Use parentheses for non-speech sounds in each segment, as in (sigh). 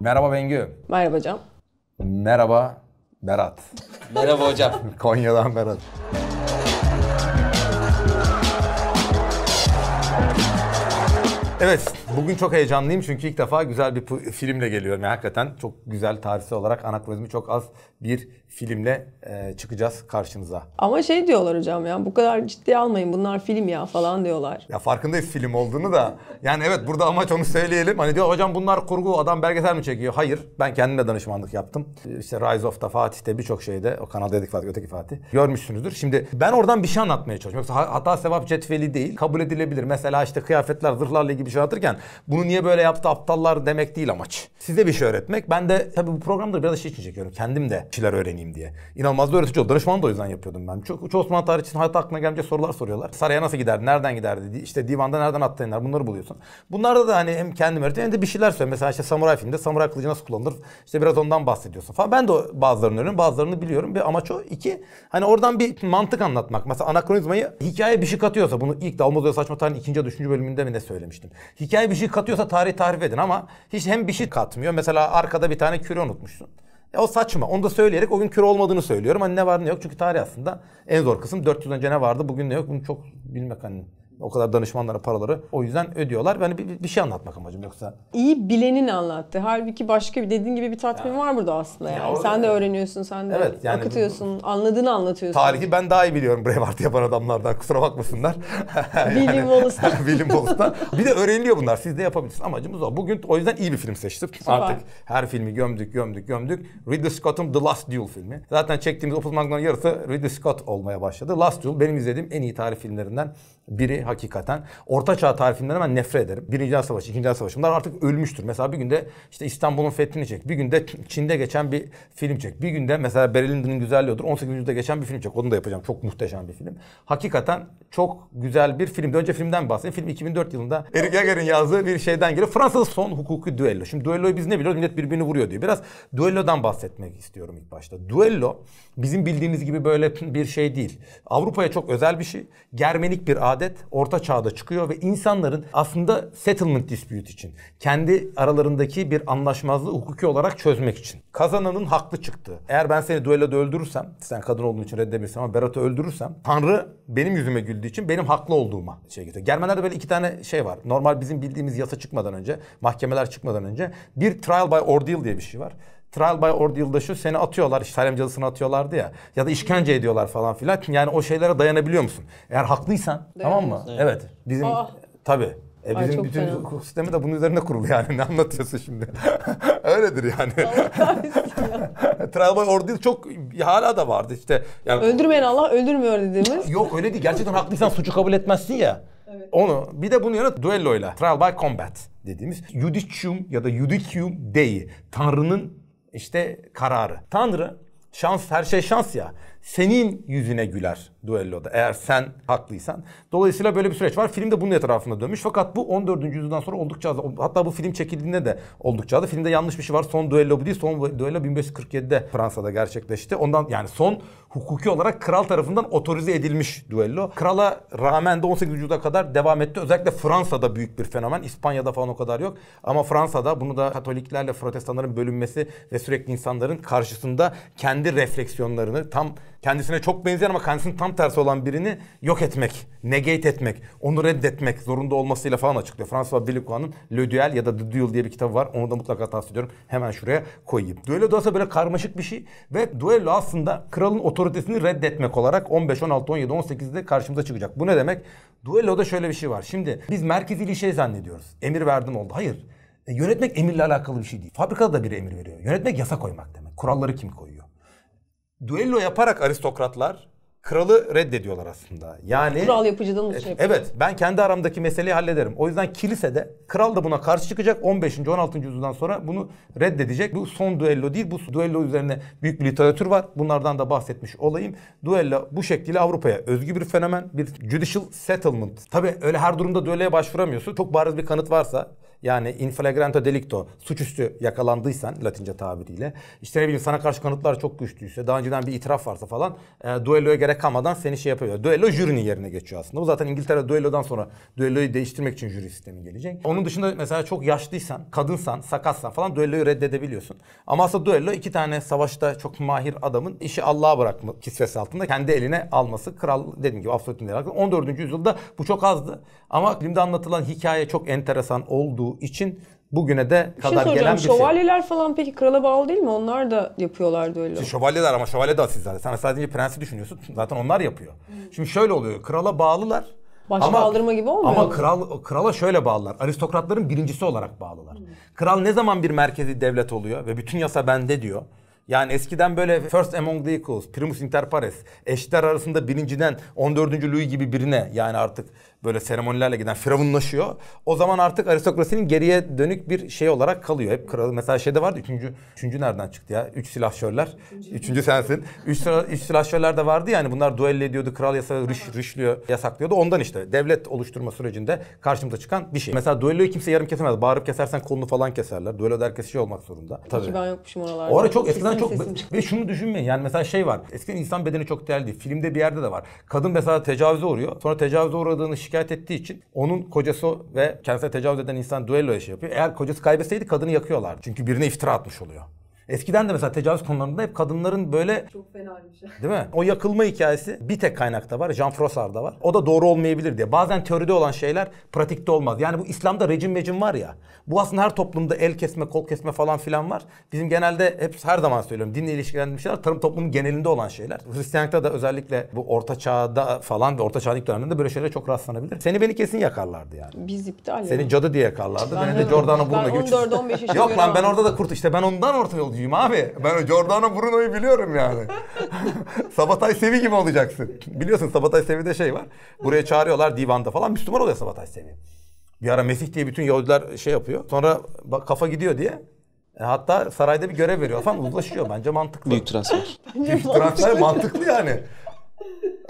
Merhaba Bengü. Merhaba Can. Merhaba Berat. Merhaba hocam. (laughs) Konya'dan Berat. Evet, bugün çok heyecanlıyım çünkü ilk defa güzel bir filmle geliyorum. Yani hakikaten çok güzel tarihsel olarak anakronizmi çok az bir filmle e, çıkacağız karşınıza. Ama şey diyorlar hocam ya bu kadar ciddi almayın bunlar film ya falan diyorlar. Ya farkındayız film olduğunu da. Yani evet burada amaç onu söyleyelim. Hani diyor hocam bunlar kurgu adam belgesel mi çekiyor? Hayır ben kendimle danışmanlık yaptım. İşte Rise of'ta Fatih'te birçok şeyde o kanalda dedik Fatih öteki Fatih. Görmüşsünüzdür. Şimdi ben oradan bir şey anlatmaya çalışıyorum. Yoksa hata sevap cetveli değil. Kabul edilebilir. Mesela işte kıyafetler zırhlarla ilgili bir şey anlatırken bunu niye böyle yaptı aptallar demek değil amaç. Size bir şey öğretmek. Ben de tabii bu programda biraz şey için çekiyorum. Kendim de şeyler öğreneyim olmayayım diye. İnanılmaz da öğretici oldu. Danışmanı da o yüzden yapıyordum ben. Çok, çoğu Osmanlı tarihi için aklına gelince sorular soruyorlar. Saraya nasıl giderdi, nereden giderdi, işte divanda nereden atlayınlar bunları buluyorsun. Bunlarda da hani hem kendim öğretim hem de bir şeyler söylüyorum. Mesela işte samuray filmde samuray kılıcı nasıl kullanılır işte biraz ondan bahsediyorsun falan. Ben de bazılarını öğreniyorum, bazılarını biliyorum. Bir amaç o. iki hani oradan bir mantık anlatmak. Mesela anakronizmayı hikaye bir şey katıyorsa bunu ilk Dalmozya Saçma Tarih'in ikinci düşünce bölümünde mi ne söylemiştim. Hikaye bir şey katıyorsa tarih tarif edin ama hiç hem bir şey katmıyor. Mesela arkada bir tane küre unutmuşsun. E o saçma. Onu da söyleyerek o gün kör olmadığını söylüyorum. Hani ne var ne yok. Çünkü tarih aslında en zor kısım. 400 önce ne vardı bugün ne yok. Bunu çok bilmek hani o kadar danışmanlara paraları o yüzden ödüyorlar. Yani bir, bir şey anlatmak amacım yoksa. İyi bilenin anlattı. Halbuki başka bir dediğin gibi bir tatmin yani. var burada aslında yani. Ya, sen de öğreniyorsun, sen de evet, yani akıtıyorsun, bu, anladığını anlatıyorsun. Tarihi ben daha iyi biliyorum Braveheart yapan adamlardan. Kusura bakmasınlar. (laughs) Bilim Wallace'dan. (laughs) Bilim Wallace'dan. Bir de öğreniliyor bunlar. Siz de yapabilirsiniz. Amacımız o. Bugün o yüzden iyi bir film seçtik. Süper. Artık her filmi gömdük, gömdük, gömdük. Ridley Scott'ın The Last Duel filmi. Zaten çektiğimiz opus Oppenheimer'ın yarısı Ridley Scott olmaya başladı. Last Duel benim izlediğim en iyi tarih filmlerinden biri hakikaten Orta Çağ tarifinden hemen nefret ederim. Birinci Dünya Savaşı, İkinci Dünya Savaşı bunlar artık ölmüştür. Mesela bir günde işte İstanbul'un fethini çek. Bir günde Çin'de geçen bir film çek. Bir günde mesela Berelindi'nin güzelliği odur. 18. yüzyılda geçen bir film çek. Onu da yapacağım. Çok muhteşem bir film. Hakikaten çok güzel bir film. Önce filmden bahsedeyim. Film 2004 yılında Eric Yager'in yazdığı bir şeyden geliyor. Fransız son hukuki düello. Şimdi düelloyu biz ne biliyoruz? Millet birbirini vuruyor diyor. Biraz düellodan bahsetmek istiyorum ilk başta. Düello bizim bildiğimiz gibi böyle bir şey değil. Avrupa'ya çok özel bir şey. Germenik bir adet adet orta çağda çıkıyor ve insanların aslında settlement dispute için kendi aralarındaki bir anlaşmazlığı hukuki olarak çözmek için. Kazananın haklı çıktı. Eğer ben seni duelloda öldürürsem, sen kadın olduğun için reddedemiyorsun ama Berat'ı öldürürsem Tanrı benim yüzüme güldüğü için benim haklı olduğuma şey getiriyor. Germenlerde böyle iki tane şey var. Normal bizim bildiğimiz yasa çıkmadan önce, mahkemeler çıkmadan önce bir trial by ordeal diye bir şey var trial by ordeal'da şu seni atıyorlar işte harem atıyorlardı ya ya da işkence ediyorlar falan filan. Yani o şeylere dayanabiliyor musun? Eğer haklıysan tamam mı? Evet. evet. Bizim Aa. Ah. tabii. E Ay bütün fena. sistemi de bunun üzerine kurulu yani. (laughs) Ne anlatıyorsun şimdi? (laughs) Öyledir yani. (laughs) Trial by ordeal çok hala da vardı işte. Yani, Öldürmeyen Allah öldürmüyor dediğimiz. Yok öyle değil. Gerçekten haklıysan suçu kabul etmezsin ya. Evet. Onu bir de bunu yana duelloyla. Trial by combat dediğimiz judicium ya da judicium dei. Tanrı'nın işte kararı. Tanrı şans her şey şans ya senin yüzüne güler duelloda eğer sen haklıysan. Dolayısıyla böyle bir süreç var. Film de bunun etrafında dönmüş. Fakat bu 14. yüzyıldan sonra oldukça az. Hatta bu film çekildiğinde de oldukça az. Filmde yanlış bir şey var. Son duello bu değil. Son duello 1547'de Fransa'da gerçekleşti. Ondan yani son hukuki olarak kral tarafından otorize edilmiş duello. Krala rağmen de 18. yüzyılda kadar devam etti. Özellikle Fransa'da büyük bir fenomen. İspanya'da falan o kadar yok. Ama Fransa'da bunu da Katoliklerle protestanların bölünmesi ve sürekli insanların karşısında kendi refleksiyonlarını tam kendisine çok benzeyen ama kendisinin tam tersi olan birini yok etmek, negate etmek, onu reddetmek zorunda olmasıyla falan açıklıyor. François Bilicoa'nın Le Duel ya da The Duel diye bir kitabı var. Onu da mutlaka tavsiye ediyorum. Hemen şuraya koyayım. Duello da böyle karmaşık bir şey ve duello aslında kralın otoritesini reddetmek olarak 15, 16, 17, 18'de karşımıza çıkacak. Bu ne demek? Duello'da şöyle bir şey var. Şimdi biz merkezi bir şey zannediyoruz. Emir verdim oldu. Hayır. E, yönetmek emirle alakalı bir şey değil. Fabrikada da bir emir veriyor. Yönetmek yasa koymak demek. Kuralları kim koyuyor? duello yaparak aristokratlar kralı reddediyorlar aslında. Yani kural yapıcıdan şey yapıyor. Evet ben kendi aramdaki meseleyi hallederim. O yüzden kilisede kral da buna karşı çıkacak. 15. 16. yüzyıldan sonra bunu reddedecek. Bu son duello değil. Bu duello üzerine büyük bir literatür var. Bunlardan da bahsetmiş olayım. Duello bu şekliyle Avrupa'ya özgü bir fenomen. Bir judicial settlement. Tabii öyle her durumda duelloya başvuramıyorsun. Çok bariz bir kanıt varsa yani inflagrante delicto, suçüstü yakalandıysan Latince tabiriyle. işte ne bileyim sana karşı kanıtlar çok güçlüyse, daha önceden bir itiraf varsa falan e, duelloya gerek kalmadan seni şey yapıyor. Duello jürinin yerine geçiyor aslında. Bu zaten İngiltere duellodan sonra duelloyu değiştirmek için jüri sistemi gelecek. Onun dışında mesela çok yaşlıysan, kadınsan, sakatsan falan duelloyu reddedebiliyorsun. Ama aslında duello iki tane savaşta çok mahir adamın işi Allah'a bırakma kisvesi altında kendi eline alması. Kral dediğim gibi Abdülhamid'in 14. yüzyılda bu çok azdı. Ama filmde anlatılan hikaye çok enteresan olduğu için bugüne de bir şey kadar şey gelen bir şey. Şövalyeler falan peki krala bağlı değil mi? Onlar da yapıyorlardı öyle. Şimdi şövalyeler ama şövalye de asilzade. Sen sadece prensi düşünüyorsun. Zaten onlar yapıyor. Şimdi şöyle oluyor. Krala bağlılar. Başka ama, kaldırma gibi olmuyor. Ama kral krala şöyle bağlılar. Aristokratların birincisi olarak bağlılar. Hmm. Kral ne zaman bir merkezi devlet oluyor ve bütün yasa bende diyor. Yani eskiden böyle first among the equals, primus inter pares, eşler arasında birinciden 14. Louis gibi birine yani artık böyle seremonilerle giden firavunlaşıyor. O zaman artık aristokrasinin geriye dönük bir şey olarak kalıyor. Hep kralı mesela şeyde vardı üçüncü, üçüncü nereden çıktı ya? Üç silahşörler. Üçüncü, üçüncü sensin. Üç, üç silahşörler de vardı yani bunlar duello ediyordu. Kral yasa, rüş, rüşlüyor, yasaklıyordu. Ondan işte devlet oluşturma sürecinde karşımıza çıkan bir şey. Mesela duelloyu kimse yarım kesemez. Bağırıp kesersen kolunu falan keserler. duello herkes şey olmak zorunda. Tabii. Peki ben yokmuşum oralarda. O ara çok eskiden çok ve şunu düşünmeyin yani mesela şey var. Eskiden insan bedeni çok değerli Filmde bir yerde de var. Kadın mesela tecavüze uğruyor. Sonra tecavüze uğradığını şikayet şikayet ettiği için onun kocası ve kendisine tecavüz eden insan duello işi yapıyor. Eğer kocası kaybetseydi kadını yakıyorlardı. Çünkü birine iftira atmış oluyor. Eskiden de mesela tecavüz konularında hep kadınların böyle... Çok fena bir şey. Değil mi? O yakılma hikayesi bir tek kaynakta var. Jean Frossard'da var. O da doğru olmayabilir diye. Bazen teoride olan şeyler pratikte olmaz. Yani bu İslam'da rejim mecim var ya. Bu aslında her toplumda el kesme, kol kesme falan filan var. Bizim genelde hep her zaman söylüyorum. Dinle ilişkilendiğim şeyler tarım toplumun genelinde olan şeyler. Hristiyanlıkta da özellikle bu orta çağda falan ve orta çağın ilk döneminde böyle şeylere çok rastlanabilir. Seni beni kesin yakarlardı yani. Biz iptal Seni ya. cadı diye yakarlardı. Ben beni de Jordan'ın burnuna göç. Ben 14-15 yaşında Yok lan ben orada da kurt işte. Ben ondan orta yol futbolcuyum abi. Ben Giordano Bruno'yu biliyorum yani. (laughs) Sabatay Sevi gibi olacaksın. Biliyorsun Sabatay Sevi'de şey var. Buraya çağırıyorlar divanda falan Müslüman oluyor Sabatay Sevi. Bir ara Mesih diye bütün Yahudiler şey yapıyor. Sonra bak, kafa gidiyor diye e, Hatta sarayda bir görev veriyor falan uzlaşıyor bence mantıklı. Büyük transfer. Büyük transfer mantıklı yani.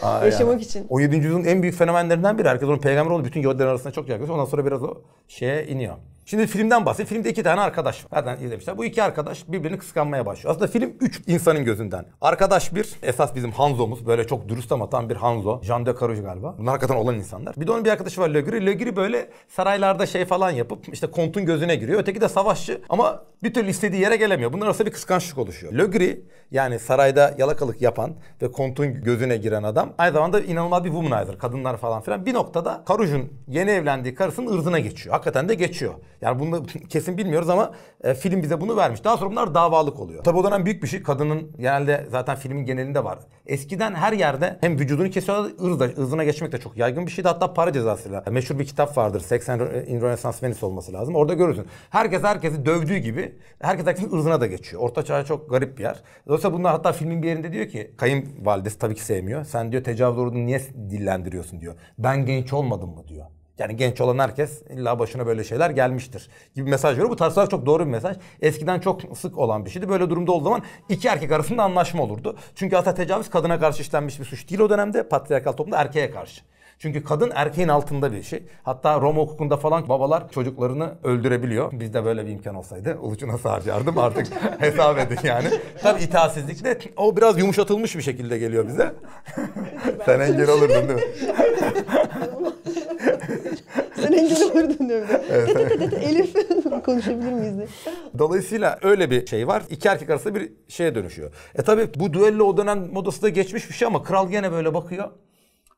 Aa, yaşamak yani. için. O 7. yüzyılın en büyük fenomenlerinden biri. Herkes onun peygamber oldu. Bütün gavurların arasında çok yaklaşıyor. Ondan sonra biraz o şeye iniyor. Şimdi filmden bahsediyor. Filmde iki tane arkadaş var. Zaten izlemişler. Bu iki arkadaş birbirini kıskanmaya başlıyor. Aslında film üç insanın gözünden. Arkadaş bir, esas bizim Hanzo'muz. Böyle çok dürüst ama tam bir Hanzo. Jean de Carouge galiba. Bunlar hakikaten olan insanlar. Bir de onun bir arkadaşı var Legri. Legri böyle saraylarda şey falan yapıp işte kontun gözüne giriyor. Öteki de savaşçı ama bir türlü istediği yere gelemiyor. Bunlar arasında bir kıskançlık oluşuyor. Legri yani sarayda yalakalık yapan ve kontun gözüne giren adam adam aynı zamanda inanılmaz bir womanizer. Kadınlar falan filan. Bir noktada Karuj'un yeni evlendiği karısının ırzına geçiyor. Hakikaten de geçiyor. Yani bunu (laughs) kesin bilmiyoruz ama e, film bize bunu vermiş. Daha sonra bunlar davalık oluyor. Tabii o dönem büyük bir şey. Kadının genelde zaten filmin genelinde var. Eskiden her yerde hem vücudunu kesiyorlar ırzda, ırzına geçmek de çok yaygın bir şeydi. Hatta para cezasıyla. Meşhur bir kitap vardır. 80 in Rönesans Venice olması lazım. Orada görürsün. Herkes herkesi dövdüğü gibi herkes herkesin ırzına da geçiyor. Orta çağ çok garip bir yer. Dolayısıyla bunlar hatta filmin bir yerinde diyor ki kayınvalidesi tabii ki sevmiyor. Sen diyor tecavüz uğradın niye dillendiriyorsun diyor. Ben genç olmadım mı diyor. Yani genç olan herkes illa başına böyle şeyler gelmiştir gibi mesaj veriyor. Bu tarzlar çok doğru bir mesaj. Eskiden çok sık olan bir şeydi. Böyle durumda olduğu zaman iki erkek arasında anlaşma olurdu. Çünkü hatta tecavüz kadına karşı işlenmiş bir suç değil o dönemde. Patriarkal toplumda erkeğe karşı. Çünkü kadın erkeğin altında bir şey. Hatta Roma hukukunda falan babalar çocuklarını öldürebiliyor. Bizde böyle bir imkan olsaydı ulucu nasıl artık (laughs) hesap edin yani. Tabii itaatsizlik de o biraz yumuşatılmış bir şekilde geliyor bize. (laughs) Sen engel olurdun değil mi? (laughs) Sen engel olurdun diyor. (laughs) Evet. Tete Elif (laughs) konuşabilir miyiz diye. Dolayısıyla öyle bir şey var. İki erkek arasında bir şeye dönüşüyor. E tabi bu düello o dönem modası da geçmiş bir şey ama kral gene böyle bakıyor.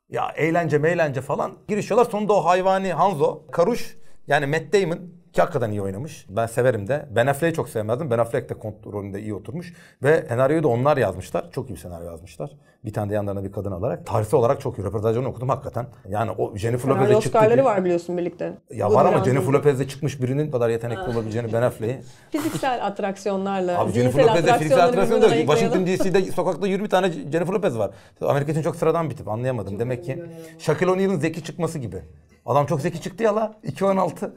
Ya eğlence meğlence falan girişiyorlar. Sonunda o hayvani Hanzo, Karuş yani Matt Damon ki hakikaten iyi oynamış. Ben severim de. Ben Affleck'i çok sevmezdim. Ben Affleck de kontrolünde iyi oturmuş. Ve senaryoyu da onlar yazmışlar. Çok iyi bir senaryo yazmışlar. Bir tane de yanlarına bir kadın alarak. Tarihi olarak çok iyi. Röportajını okudum hakikaten. Yani o Jennifer Lopez'e çıktı. Oscar'ları var biliyorsun birlikte. Ya Bu var ama Jennifer Lopez'de çıkmış birinin kadar yetenekli olabileceğini Ben Affleck'i. Fiziksel atraksiyonlarla. Abi Jennifer Lopez'de fiziksel atraksiyon da Washington DC'de sokakta 20 tane Jennifer Lopez var. Amerika için çok sıradan bir tip. Anlayamadım. Çok Demek ki Shaquille O'Neal'ın zeki çıkması gibi. Adam çok zeki çıktı ya la. 2.16.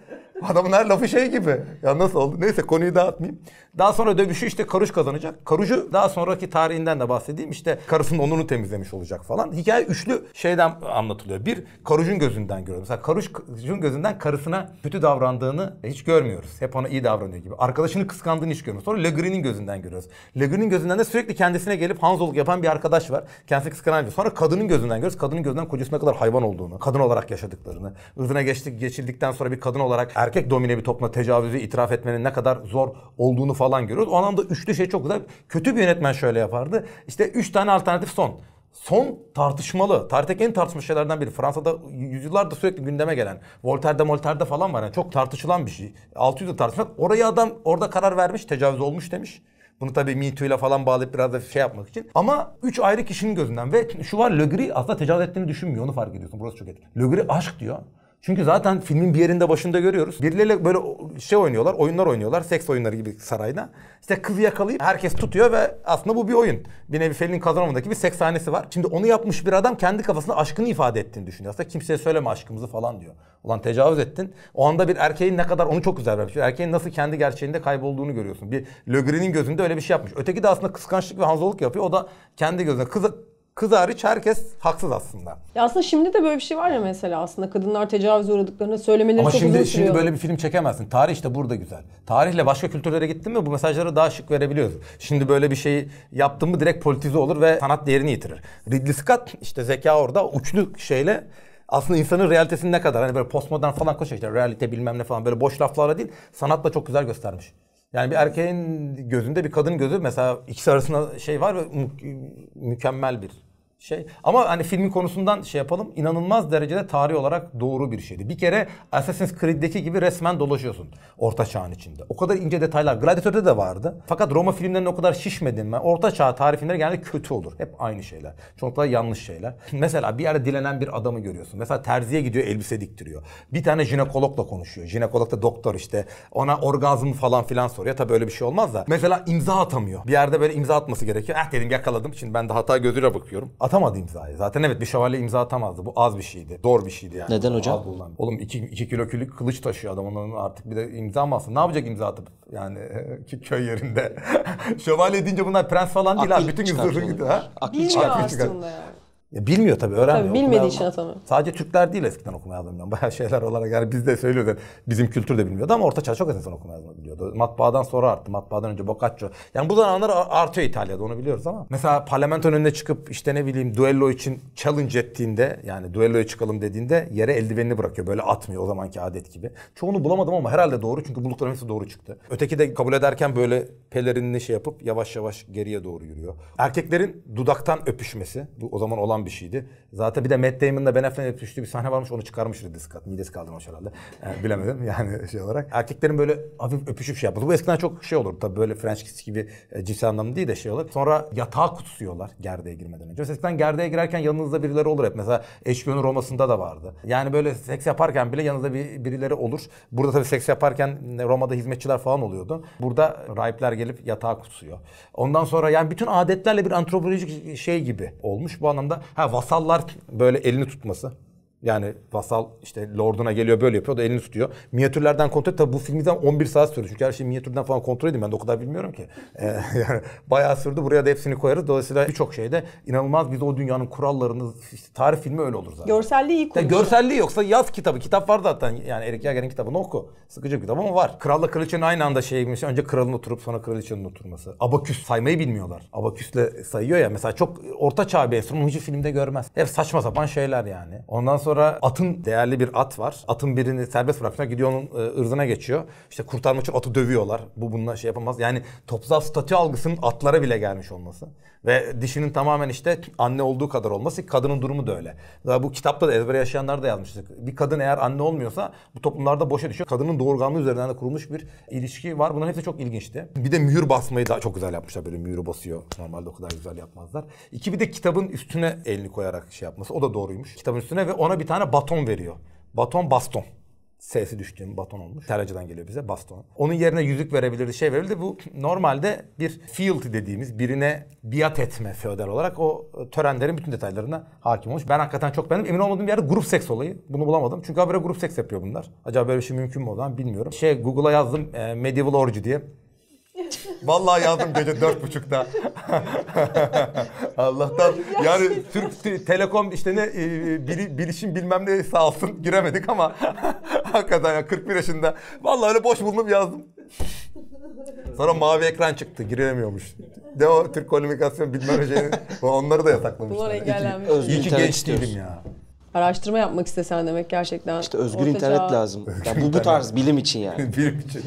Adamın her lafı şey gibi. Ya nasıl oldu? Neyse konuyu dağıtmayayım. Daha sonra dövüşü işte Karuş kazanacak. Karuş'u daha sonraki tarihinden de bahsedeyim. İşte karısının onunu temizlemiş olacak falan. Hikaye üçlü şeyden anlatılıyor. Bir, Karuş'un gözünden görüyoruz. Mesela Karuş'un gözünden karısına kötü davrandığını hiç görmüyoruz. Hep ona iyi davranıyor gibi. Arkadaşını kıskandığını hiç görmüyoruz. Sonra Legrin'in gözünden görüyoruz. Legrin'in gözünden de sürekli kendisine gelip Hanzoluk yapan bir arkadaş var. Kendisi kıskanan bir. Sonra kadının gözünden görüyoruz. Kadının gözünden kocasına kadar hayvan olduğunu, kadın olarak yaşadıklarını, ırzına geçtik, geçildikten sonra bir kadın olarak erkek domine bir topluma tecavüzü itiraf etmenin ne kadar zor olduğunu falan görüyoruz. O anlamda üçlü şey çok güzel. Kötü bir yönetmen şöyle yapardı. İşte üç tane alternatif son. Son tartışmalı. Tarihte en tartışmalı şeylerden biri. Fransa'da yüzyıllardır sürekli gündeme gelen. Voltaire'de Voltaire'de falan var. Yani çok tartışılan bir şey. 600'de tartışmak. Orayı adam orada karar vermiş. Tecavüz olmuş demiş. Bunu tabii Me Too ile falan bağlayıp biraz da şey yapmak için. Ama üç ayrı kişinin gözünden ve şu var Le Gris aslında tecavüz ettiğini düşünmüyor onu fark ediyorsun. Burası çok etkili. Le Gris aşk diyor. Çünkü zaten filmin bir yerinde başında görüyoruz. Birileriyle böyle şey oynuyorlar, oyunlar oynuyorlar. Seks oyunları gibi sarayda. İşte kızı yakalayıp herkes tutuyor ve aslında bu bir oyun. Bir nevi Fellin kazanamındaki bir seks sahnesi var. Şimdi onu yapmış bir adam kendi kafasında aşkını ifade ettiğini düşünüyor. Aslında kimseye söyleme aşkımızı falan diyor. Ulan tecavüz ettin. O anda bir erkeğin ne kadar onu çok güzel vermiş. erkeğin nasıl kendi gerçeğinde kaybolduğunu görüyorsun. Bir Le Green'in gözünde öyle bir şey yapmış. Öteki de aslında kıskançlık ve hanzoluk yapıyor. O da kendi gözünde. kızı Kız hariç herkes haksız aslında. Ya aslında şimdi de böyle bir şey var ya mesela aslında kadınlar tecavüz uğradıklarını söylemeleri Ama çok şimdi, uzun sürüyor. şimdi böyle bir film çekemezsin. Tarih işte burada güzel. Tarihle başka kültürlere gittin mi bu mesajları daha şık verebiliyoruz. Şimdi böyle bir şeyi yaptın mı direkt politize olur ve sanat değerini yitirir. Ridley Scott işte zeka orada uçlu şeyle aslında insanın realitesini ne kadar hani böyle postmodern falan koşuyor işte realite bilmem ne falan böyle boş laflarla değil sanatla çok güzel göstermiş. Yani bir erkeğin gözünde bir kadın gözü mesela ikisi arasında şey var ve mükemmel bir şey. Ama hani filmin konusundan şey yapalım. İnanılmaz derecede tarih olarak doğru bir şeydi. Bir kere Assassin's Creed'deki gibi resmen dolaşıyorsun orta çağın içinde. O kadar ince detaylar Gladiator'da da vardı. Fakat Roma filmlerinde o kadar şişmedin mi? Orta çağ tarih genelde kötü olur. Hep aynı şeyler. Çoğunlukla yanlış şeyler. Mesela bir yerde dilenen bir adamı görüyorsun. Mesela terziye gidiyor elbise diktiriyor. Bir tane jinekologla konuşuyor. Jinekolog da doktor işte. Ona orgazm falan filan soruyor. Tabii öyle bir şey olmaz da. Mesela imza atamıyor. Bir yerde böyle imza atması gerekiyor. Eh dedim yakaladım. Şimdi ben de hata gözüyle bakıyorum atamadı imzayı. Zaten evet bir şövalye imza atamazdı. Bu az bir şeydi. Zor bir şeydi yani. Neden hocam? Bulunan. Oğlum 2 kilo külük kılıç taşıyor adam. Onun artık bir de imza mı alsın? Ne yapacak imza atıp? Yani (laughs) ki köy yerinde. (laughs) şövalye deyince bunlar prens falan değil. abi. Bütün gün zırhı gidiyor. Aklı çıkar. Aklı çıkar. Yani. Ya bilmiyor tabii öğrenmiyor. Tabii bilmediği için atamıyor. Sadece Türkler değil eskiden okuma yazmamdan. (laughs) Bayağı şeyler olarak yani biz de söylüyoruz. Yani bizim kültür de bilmiyordu ama orta çağ çok az insan okuma yazma biliyordu. Matbaadan sonra arttı. Matbaadan önce Boccaccio. Yani bu zamanlar artıyor İtalya'da onu biliyoruz ama. Mesela parlamentonun önüne çıkıp işte ne bileyim duello için challenge ettiğinde yani duelloya çıkalım dediğinde yere eldivenini bırakıyor. Böyle atmıyor o zamanki adet gibi. Çoğunu bulamadım ama herhalde doğru çünkü bulduklarım hepsi doğru çıktı. Öteki de kabul ederken böyle pelerinini şey yapıp yavaş yavaş geriye doğru yürüyor. Erkeklerin dudaktan öpüşmesi. Bu o zaman olan bir şeydi. Zaten bir de Matt Damon'la Ben Affleck'in düştüğü bir sahne varmış onu çıkarmış Ridley Scott. Midesi kaldırmış herhalde. Yani ee, bilemedim (laughs) yani şey olarak. Erkeklerin böyle hafif öpüşüp şey yapıldı. Bu eskiden çok şey olur tabii böyle French kiss gibi e, cinsel anlamda değil de şey olur. Sonra yatağa kutsuyorlar gerdeğe girmeden önce. Mesela eskiden gerdeğe girerken yanınızda birileri olur hep. Mesela Eşkıyo'nun Roma'sında da vardı. Yani böyle seks yaparken bile yanınızda bir, birileri olur. Burada tabii seks yaparken e, Roma'da hizmetçiler falan oluyordu. Burada rahipler gelip yatağa kutsuyor. Ondan sonra yani bütün adetlerle bir antropolojik şey gibi olmuş. Bu anlamda ha vasallar Hart böyle elini tutması. Yani vasal işte lorduna geliyor böyle yapıyor da elini tutuyor. Minyatürlerden kontrol tabii bu filmden 11 saat sürdü. Çünkü her şeyi minyatürden falan kontrol edeyim ben de o kadar bilmiyorum ki. Ee, (laughs) yani bayağı sürdü buraya da hepsini koyarız. Dolayısıyla birçok şeyde inanılmaz biz o dünyanın kurallarını işte tarih filmi öyle olur zaten. Görselliği iyi Görselliği yoksa yaz kitabı. Kitap var zaten yani Erik Jager'in kitabını oku. Sıkıcı bir kitap ama var. Kralla kraliçenin aynı anda şeymiş. Önce kralın oturup sonra kraliçenin oturması. Abaküs saymayı bilmiyorlar. Abaküsle sayıyor ya mesela çok orta çağ bir enstrüman hiç filmde görmez. Hep saçma sapan şeyler yani. Ondan sonra sonra atın değerli bir at var. Atın birini serbest bırakmışlar gidiyor onun e, ırzına geçiyor. İşte kurtarmak için atı dövüyorlar. Bu bununla şey yapamaz. Yani toplumsal statü algısının atlara bile gelmiş olması. Ve dişinin tamamen işte anne olduğu kadar olması. Kadının durumu da öyle. Daha bu kitapta da ezbere yaşayanlar da yazmıştık. Bir kadın eğer anne olmuyorsa bu toplumlarda boşa düşüyor. Kadının doğurganlığı üzerinden de kurulmuş bir ilişki var. Bunların hepsi çok ilginçti. Bir de mühür basmayı da çok güzel yapmışlar. Böyle mühürü basıyor. Normalde o kadar güzel yapmazlar. İki bir de kitabın üstüne elini koyarak şey yapması. O da doğruymuş. Kitabın üstüne ve ona bir tane baton veriyor. Baton baston. Sesi düştüğüm baton olmuş. Teracıdan geliyor bize baston. Onun yerine yüzük verebilirdi, şey verildi. Bu normalde bir field dediğimiz birine biat etme feodal olarak o törenlerin bütün detaylarına hakim olmuş. Ben hakikaten çok beğendim. Emin olmadığım bir yerde grup seks olayı. Bunu bulamadım. Çünkü habire grup seks yapıyor bunlar. Acaba böyle bir şey mümkün mü o zaman bilmiyorum. Şey Google'a yazdım e, Medieval Orgy diye. Vallahi yazdım gece dört buçukta. (laughs) Allah'tan yani Türk Telekom işte ne e, bili, bilişim bilmem ne sağ olsun giremedik ama (laughs) hakikaten ya 41 yaşında. Vallahi öyle boş buldum yazdım. Sonra mavi ekran çıktı giremiyormuş. De o Türk Komünikasyon bilmem ne şeyini onları da yasaklamışlar. Bunlar engellenmiş. İyi ki genç istiyorsun. değilim ya. Araştırma yapmak istesen demek gerçekten. İşte özgür ortaca- internet lazım. Ya bu bu tarz bilim için yani. (laughs) Bilim için.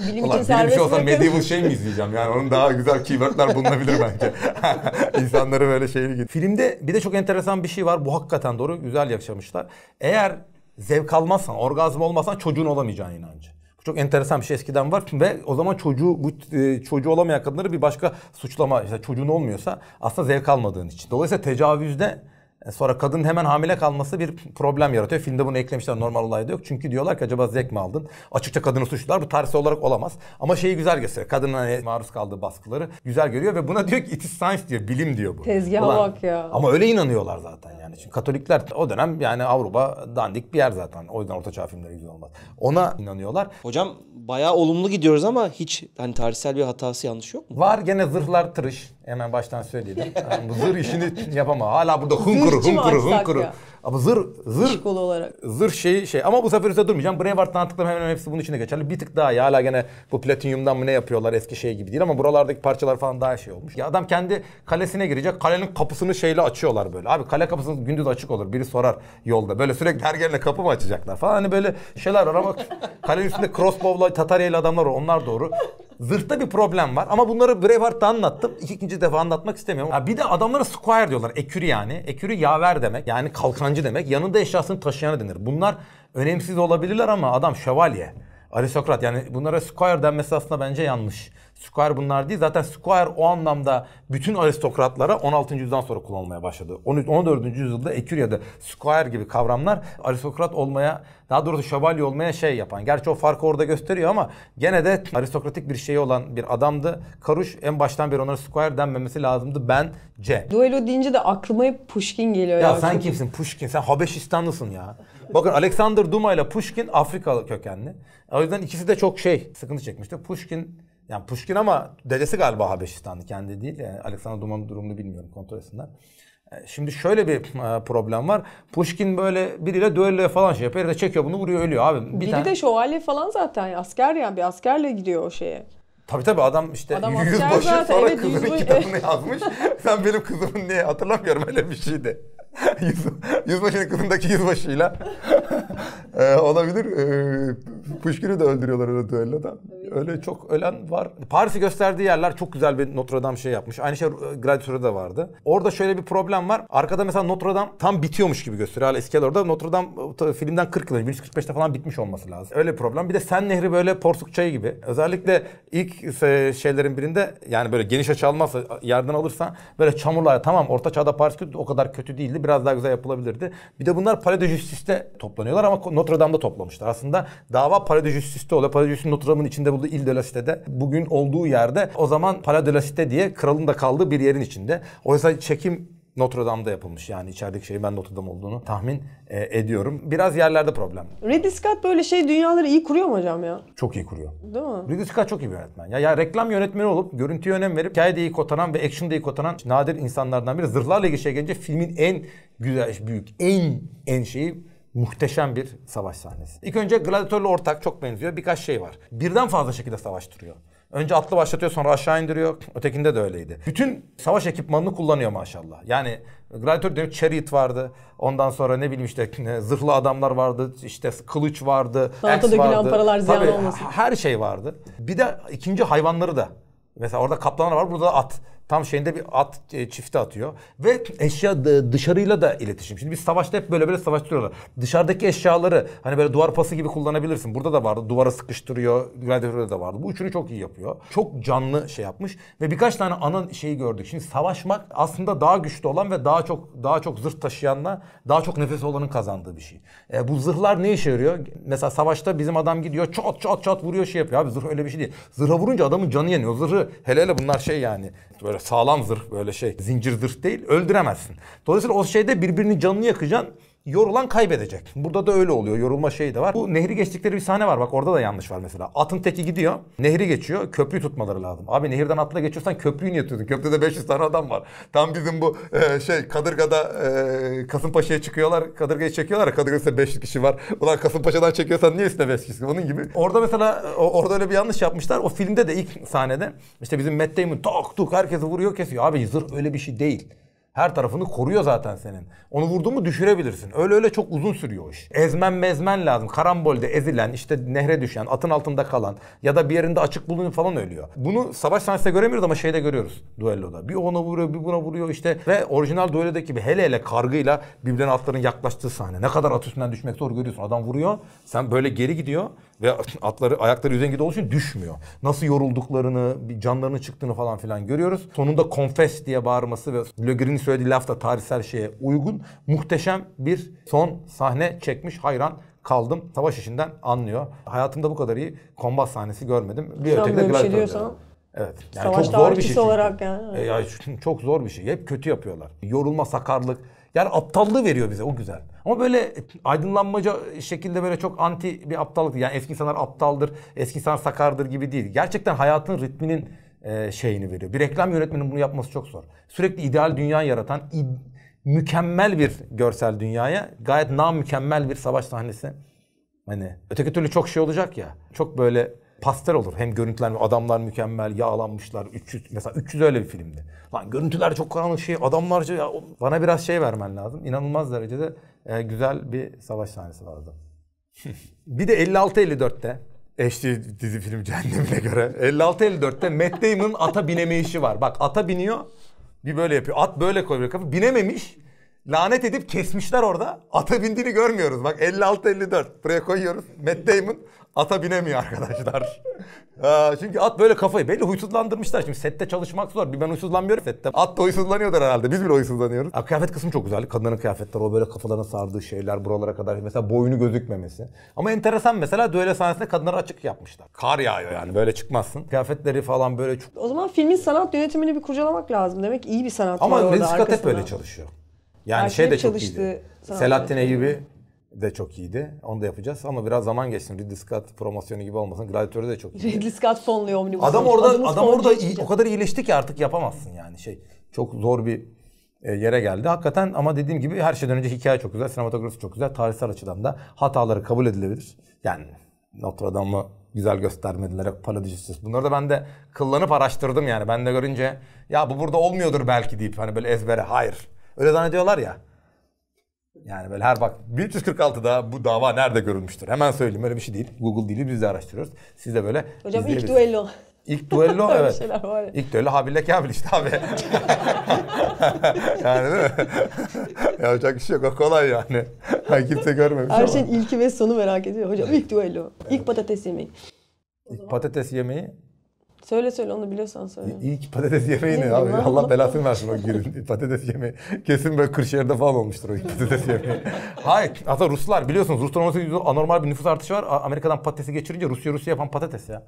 Bilim Ulan, için bilim şey olsam medieval şey mi izleyeceğim? Yani onun daha güzel keywordler bulunabilir bence. (laughs) İnsanları böyle şeyini git. Filmde bir de çok enteresan bir şey var. Bu hakikaten doğru. Güzel yaşamışlar. Eğer zevk almazsan, orgazm olmazsan çocuğun olamayacağın inancı. Bu çok enteresan bir şey eskiden var ve o zaman çocuğu bu e, çocuğu olamayan kadınları bir başka suçlama işte çocuğun olmuyorsa aslında zevk almadığın için. Dolayısıyla tecavüzde e, sonra kadının hemen hamile kalması bir problem yaratıyor. Filmde bunu eklemişler normal olayda yok. Çünkü diyorlar ki acaba zevk mi aldın? Açıkça kadını suçlular. Bu tarihsel olarak olamaz. Ama şeyi güzel gösteriyor. Kadının hani maruz kaldığı baskıları güzel görüyor ve buna (laughs) diyor ki it is science diyor. Bilim diyor bu. Tezgaha Ulan, bak ya. Ama öyle inanıyorlar zaten yani. Çünkü Katolikler o dönem yani Avrupa dandik bir yer zaten. O yüzden Orta Çağ filmleri güzel olmaz. Ona inanıyorlar. Hocam bayağı olumlu gidiyoruz ama hiç hani tarihsel bir hatası yanlış yok mu? Var gene zırhlar tırış. Hemen baştan söyleyelim. Yani bu zırh işini yapama. Hala burada hunkuru hunkuru hunkuru. Ama zır, zır, Eşkol olarak. zırh şeyi şey ama bu sefer üstüne durmayacağım. Braveheart'tan anlattıklarım hemen, hemen hepsi bunun içinde geçerli. Bir tık daha ya hala gene bu platinyumdan mı ne yapıyorlar eski şey gibi değil ama buralardaki parçalar falan daha şey olmuş. Ya adam kendi kalesine girecek. Kalenin kapısını şeyle açıyorlar böyle. Abi kale kapısını gündüz açık olur. Biri sorar yolda. Böyle sürekli her yerine kapı mı açacaklar falan. Hani böyle şeyler var ama (laughs) kalenin üstünde crossbow'la Kataryalı adamlar var onlar doğru. Zırhta bir problem var ama bunları Braveheart'ta anlattım. İki, ikinci defa anlatmak istemiyorum. Ya bir de adamlara squire diyorlar. Ekürü yani. Ekürü yaver demek. Yani kalkancı demek. Yanında eşyasını taşıyanı denir. Bunlar önemsiz olabilirler ama adam şövalye. Aristokrat yani bunlara squire denmesi aslında bence yanlış. Squire bunlar değil. Zaten squire o anlamda bütün aristokratlara 16. yüzyıldan sonra kullanılmaya başladı. 13 14. yüzyılda Ekürya'da squire gibi kavramlar aristokrat olmaya, daha doğrusu şövalye olmaya şey yapan. Gerçi o farkı orada gösteriyor ama gene de aristokratik bir şeyi olan bir adamdı. Karuş en baştan beri onlara squire denmemesi lazımdı Ben C. Duelo deyince de aklıma hep Pushkin geliyor ya. Ya sen kimsin Pushkin? Sen Habeşistanlısın ya. Bakın Alexander Duma ile Pushkin Afrikalı kökenli. O yüzden ikisi de çok şey sıkıntı çekmişti. Pushkin yani Pushkin ama dedesi galiba Habeşistanlı kendi değil. Yani Alexander Duma'nın durumunu bilmiyorum kontrol etsinler. E, şimdi şöyle bir e, problem var. Pushkin böyle biriyle düelloya falan şey yapıyor. Ya çekiyor bunu vuruyor ölüyor abi. Bir Biri tane... de şövalye falan zaten asker yani bir askerle gidiyor o şeye. Tabii tabii adam işte adam yüzbaşı zaten, sonra evet, kızının yüzbaşı, kitabını yazmış. (laughs) Sen benim kızımın niye hatırlamıyorum öyle bir şeydi. (laughs) Yüz, yüzbaşının kızındaki yüzbaşıyla (laughs) e, olabilir. E, ee, Puşkin'i de öldürüyorlar öyle düelloda. Öyle çok ölen var. Paris'i gösterdiği yerler çok güzel bir Notre Dame şey yapmış. Aynı şey e, Gladiator'da da vardı. Orada şöyle bir problem var. Arkada mesela Notre Dame tam bitiyormuş gibi gösteriyor. Hala eski orada Notre Dame e, filmden 40 yıl önce 1945'te falan bitmiş olması lazım. Öyle bir problem. Bir de Sen Nehri böyle porsuk çayı gibi. Özellikle ilk şeylerin birinde yani böyle geniş açı almazsa e, yerden alırsan böyle çamurlar tamam orta çağda Paris kötü o kadar kötü değildi biraz daha güzel yapılabilirdi. Bir de bunlar Palais de Justice'te toplanıyorlar ama Notre Dame'da toplamışlar. Aslında dava Palais de Justice'te oluyor. Palais de Justice Notre Dame'ın içinde bulduğu Il de la Cité'de. Bugün olduğu yerde o zaman Palais de la Cité diye kralın da kaldığı bir yerin içinde. Oysa çekim Notre Dame'da yapılmış. Yani içerideki şey ben Notre Dame olduğunu tahmin e, ediyorum. Biraz yerlerde problem. Ridley Scott böyle şey dünyaları iyi kuruyor mu hocam ya? Çok iyi kuruyor. Değil mi? Ridley Scott çok iyi bir yönetmen. Ya, ya reklam yönetmeni olup görüntüye önem verip hikaye de iyi kotaran ve action de iyi kotaran nadir insanlardan biri. Zırhlarla ilgili şey gelince filmin en güzel, büyük, en en şeyi muhteşem bir savaş sahnesi. İlk önce gladyatörle ortak çok benziyor. Birkaç şey var. Birden fazla şekilde savaştırıyor. Önce atlı başlatıyor sonra aşağı indiriyor. Ötekinde de öyleydi. Bütün savaş ekipmanını kullanıyor maşallah. Yani gladiator dönüp chariot vardı. Ondan sonra ne bileyim işte zırhlı adamlar vardı. işte kılıç vardı. Sanata dökülen paralar ziyan Tabii, olmasın. Her şey vardı. Bir de ikinci hayvanları da. Mesela orada kaplanlar var burada at. Tam şeyinde bir at e, çifti atıyor. Ve eşya dışarıyla da iletişim. Şimdi biz savaşta hep böyle böyle savaştırıyorlar. Dışarıdaki eşyaları hani böyle duvar pası gibi kullanabilirsin. Burada da vardı. Duvara sıkıştırıyor. Gladiatör'de da vardı. Bu üçünü çok iyi yapıyor. Çok canlı şey yapmış. Ve birkaç tane ana şeyi gördük. Şimdi savaşmak aslında daha güçlü olan ve daha çok daha çok zırh taşıyanla daha çok nefes olanın kazandığı bir şey. E, bu zırhlar ne işe yarıyor? Mesela savaşta bizim adam gidiyor çat çat çat vuruyor şey yapıyor. Abi zırh öyle bir şey değil. Zırha vurunca adamın canı yanıyor. Zırhı hele hele bunlar şey yani böyle sağlam zırh böyle şey. Zincir zırh değil öldüremezsin. Dolayısıyla o şeyde birbirinin canını yakacaksın. Yorulan kaybedecek. Burada da öyle oluyor. Yorulma şeyi de var. Bu nehri geçtikleri bir sahne var. Bak orada da yanlış var mesela. Atın teki gidiyor. Nehri geçiyor. köprü tutmaları lazım. Abi nehirden atla geçiyorsan köprüyü niye tutuyorsun? Köprüde 500 tane adam var. Tam bizim bu e, şey Kadırga'da e, Kasımpaşa'ya çıkıyorlar. Kadırga'yı çekiyorlar. Kadırga'da 500 kişi var. Ulan Kasımpaşa'dan çekiyorsan niye üstüne 5 kişi? Bunun gibi. Orada mesela orada öyle bir yanlış yapmışlar. O filmde de ilk sahnede işte bizim Matt Damon tak tuk herkesi vuruyor kesiyor. Abi zırh öyle bir şey değil. Her tarafını koruyor zaten senin. Onu vurdun mu düşürebilirsin. Öyle öyle çok uzun sürüyor iş. Ezmen mezmen lazım. Karambolde ezilen, işte nehre düşen, atın altında kalan ya da bir yerinde açık bulunan falan ölüyor. Bunu savaş sahnesinde göremiyoruz ama şeyde görüyoruz duelloda. Bir ona vuruyor, bir buna vuruyor işte ve orijinal duellodaki gibi hele hele kargıyla birbirinin atların yaklaştığı sahne. Ne kadar at üstünden düşmek zor görüyorsun. Adam vuruyor, sen böyle geri gidiyor ve (laughs) atları ayakları üzerinde olduğu için düşmüyor. Nasıl yorulduklarını, canlarını çıktığını falan filan görüyoruz. Sonunda confess diye bağırması ve Le Green'in söylediği lafta tarihsel şeye uygun muhteşem bir son sahne çekmiş hayran kaldım. Savaş işinden anlıyor. Hayatımda bu kadar iyi kombat sahnesi görmedim. Bir öteki de gladiatör. Şey Evet. Yani çok zor bir şey. olarak yani. E, yani çok zor bir şey. Hep kötü yapıyorlar. Yorulma, sakarlık. Yani aptallığı veriyor bize o güzel. Ama böyle aydınlanmaca şekilde böyle çok anti bir aptallık. Yani eski insanlar aptaldır, eski insanlar sakardır gibi değil. Gerçekten hayatın ritminin e, şeyini veriyor. Bir reklam yönetmeninin bunu yapması çok zor. Sürekli ideal dünya yaratan id- mükemmel bir görsel dünyaya gayet nam mükemmel bir savaş sahnesi. Hani öteki türlü çok şey olacak ya. Çok böyle pastel olur. Hem görüntüler adamlar mükemmel yağlanmışlar. 300 mesela 300 öyle bir filmdi. Lan görüntüler çok karanlık şey adamlarca ya bana biraz şey vermen lazım. İnanılmaz derecede e, güzel bir savaş sahnesi vardı. (laughs) bir de 56 54'te Eşli dizi film (laughs) cehennemine göre. 56-54'te Matt Damon'ın ata bineme işi var. Bak ata biniyor. Bir böyle yapıyor. At böyle koyuyor kafayı. Binememiş lanet edip kesmişler orada. Ata bindiğini görmüyoruz. Bak 56-54 buraya koyuyoruz. Matt Damon ata binemiyor arkadaşlar. (laughs) çünkü at böyle kafayı belli huysuzlandırmışlar. Şimdi sette çalışmak zor. Bir ben huysuzlanmıyorum sette. At da huysuzlanıyordur herhalde. Biz bile huysuzlanıyoruz. kıyafet kısmı çok güzel. Kadınların kıyafetleri o böyle kafalarına sardığı şeyler buralara kadar. Mesela boynu gözükmemesi. Ama enteresan mesela düğüle sahnesinde kadınları açık yapmışlar. Kar yağıyor yani böyle çıkmazsın. Kıyafetleri falan böyle çok... O zaman filmin sanat yönetimini bir kurcalamak lazım. Demek iyi bir sanat Ama var orada hep böyle çalışıyor. Yani Erkek şey de çok iyiydi. Selahattin Eyyubi de çok iyiydi. Onu da yapacağız ama biraz zaman geçsin. Ridley Scott promosyonu gibi olmasın. Gladiatörü da çok iyi. Ridley Scott fonluyor omnibus. Adam orada Adımız adam orada iyi, o kadar iyileşti ki artık yapamazsın yani şey. Çok zor bir e, yere geldi. Hakikaten ama dediğim gibi her şeyden önce hikaye çok güzel, sinematografi çok güzel. Tarihsel açıdan da hataları kabul edilebilir. Yani Notre Dame'ı güzel göstermediler. Paradisiz. Bunları da ben de kıllanıp araştırdım yani. Ben de görünce ya bu burada olmuyordur belki deyip hani böyle ezbere hayır Öyle zannediyorlar ya. Yani böyle her bak 1346'da bu dava nerede görülmüştür? Hemen söyleyeyim öyle bir şey değil. Google değil biz de araştırıyoruz. Siz de böyle Hocam ilk duello. İlk duello (laughs) evet. İlk duello Habil'le Kabil işte abi. (laughs) yani değil mi? (laughs) Yapacak bir şey yok. O kolay yani. Kimse görmemiş Her şeyin ama. ilki ve sonu merak ediyor. Hocam ilk duello. İlk patates yemeği. İlk patates yemeği Söyle söyle onu biliyorsan söyle. İyi ki patates yemeği ne, abi? Lan? Allah belasını versin o günün. (laughs) patates yemeği. Kesin böyle Kırşehir'de falan olmuştur o patates yemeği. (laughs) Hayır. Hatta Ruslar biliyorsunuz Rusların olması anormal bir nüfus artışı var. Amerika'dan patatesi geçirince Rusya Rusya yapan patates ya.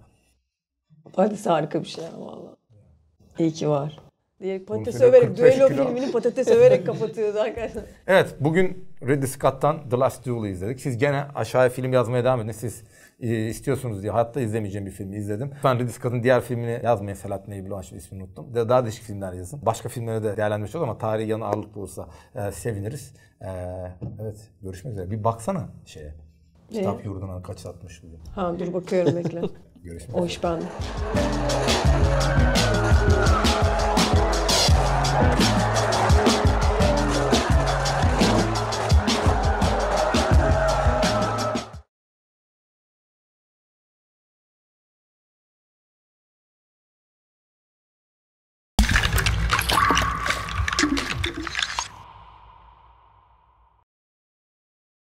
Patates harika bir şey ama valla. İyi ki var diye patates överek, düello kilo. filmini patates överek kapatıyoruz arkadaşlar. (laughs) Evet, bugün Ridley Scott'tan The Last Duel'u izledik. Siz gene aşağıya film yazmaya devam edin. Siz e, istiyorsunuz diye hayatta izlemeyeceğim bir filmi izledim. Ben Ridley Scott'ın diğer filmini yazmaya. Selahattin Eyyubi şimdi ismini unuttum. Daha değişik filmler yazın. Başka filmlere de değerlendirmiş olur ama tarihi yanı ağırlıklı olursa e, seviniriz. E, evet, görüşmek üzere. Bir baksana şeye. Ne? Kitap yurduna kaç satmış bugün. Ha dur bakıyorum bekle. (laughs) görüşmek Hoş üzere. Hoş ben. Thank you.